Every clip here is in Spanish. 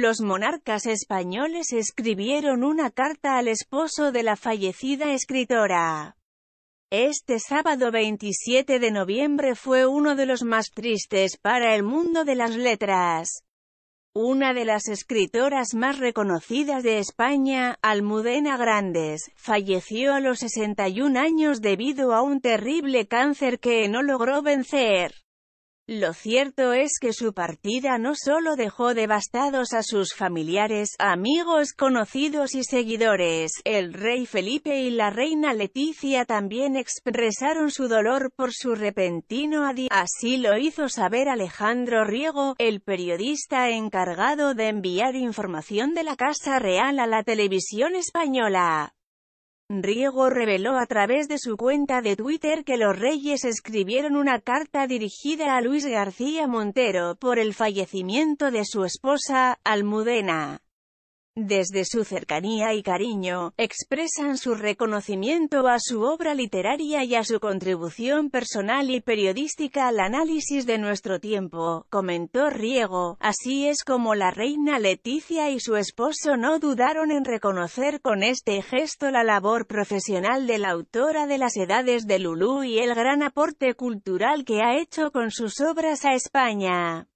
Los monarcas españoles escribieron una carta al esposo de la fallecida escritora. Este sábado 27 de noviembre fue uno de los más tristes para el mundo de las letras. Una de las escritoras más reconocidas de España, Almudena Grandes, falleció a los 61 años debido a un terrible cáncer que no logró vencer. Lo cierto es que su partida no solo dejó devastados a sus familiares, amigos, conocidos y seguidores, el rey Felipe y la reina Leticia también expresaron su dolor por su repentino adiós. Así lo hizo saber Alejandro Riego, el periodista encargado de enviar información de la Casa Real a la televisión española. Riego reveló a través de su cuenta de Twitter que los reyes escribieron una carta dirigida a Luis García Montero por el fallecimiento de su esposa, Almudena. Desde su cercanía y cariño, expresan su reconocimiento a su obra literaria y a su contribución personal y periodística al análisis de nuestro tiempo, comentó Riego. Así es como la reina Leticia y su esposo no dudaron en reconocer con este gesto la labor profesional de la autora de las edades de Lulú y el gran aporte cultural que ha hecho con sus obras a España.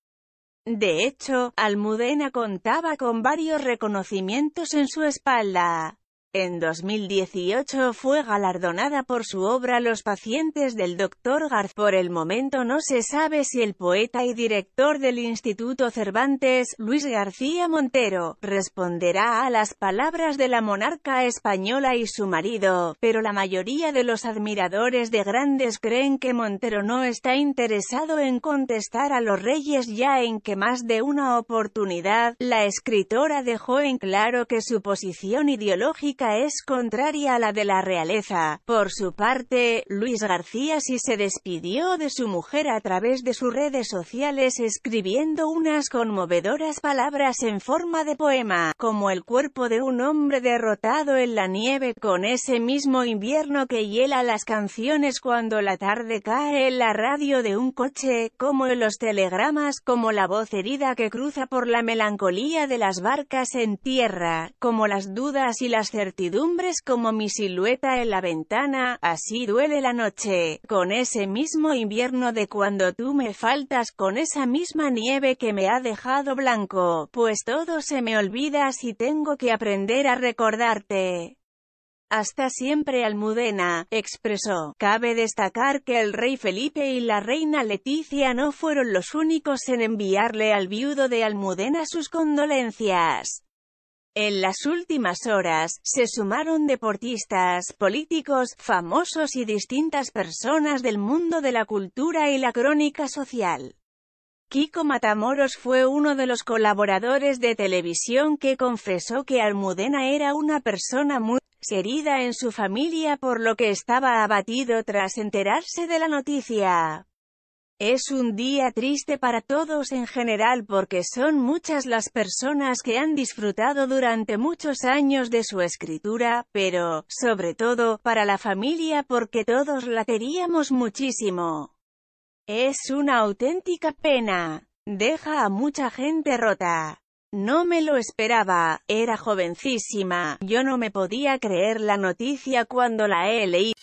De hecho, Almudena contaba con varios reconocimientos en su espalda. En 2018 fue galardonada por su obra Los pacientes del Dr. Garz. Por el momento no se sabe si el poeta y director del Instituto Cervantes, Luis García Montero, responderá a las palabras de la monarca española y su marido, pero la mayoría de los admiradores de grandes creen que Montero no está interesado en contestar a los reyes ya en que más de una oportunidad, la escritora dejó en claro que su posición ideológica es contraria a la de la realeza. Por su parte, Luis García sí se despidió de su mujer a través de sus redes sociales escribiendo unas conmovedoras palabras en forma de poema, como el cuerpo de un hombre derrotado en la nieve con ese mismo invierno que hiela las canciones cuando la tarde cae en la radio de un coche, como en los telegramas, como la voz herida que cruza por la melancolía de las barcas en tierra, como las dudas y las certezas «Certidumbres como mi silueta en la ventana, así duele la noche, con ese mismo invierno de cuando tú me faltas, con esa misma nieve que me ha dejado blanco, pues todo se me olvida si tengo que aprender a recordarte. Hasta siempre Almudena, expresó. Cabe destacar que el rey Felipe y la reina Leticia no fueron los únicos en enviarle al viudo de Almudena sus condolencias. En las últimas horas, se sumaron deportistas, políticos, famosos y distintas personas del mundo de la cultura y la crónica social. Kiko Matamoros fue uno de los colaboradores de televisión que confesó que Almudena era una persona muy querida en su familia por lo que estaba abatido tras enterarse de la noticia. Es un día triste para todos en general porque son muchas las personas que han disfrutado durante muchos años de su escritura, pero, sobre todo, para la familia porque todos la queríamos muchísimo. Es una auténtica pena. Deja a mucha gente rota. No me lo esperaba, era jovencísima, yo no me podía creer la noticia cuando la he leído.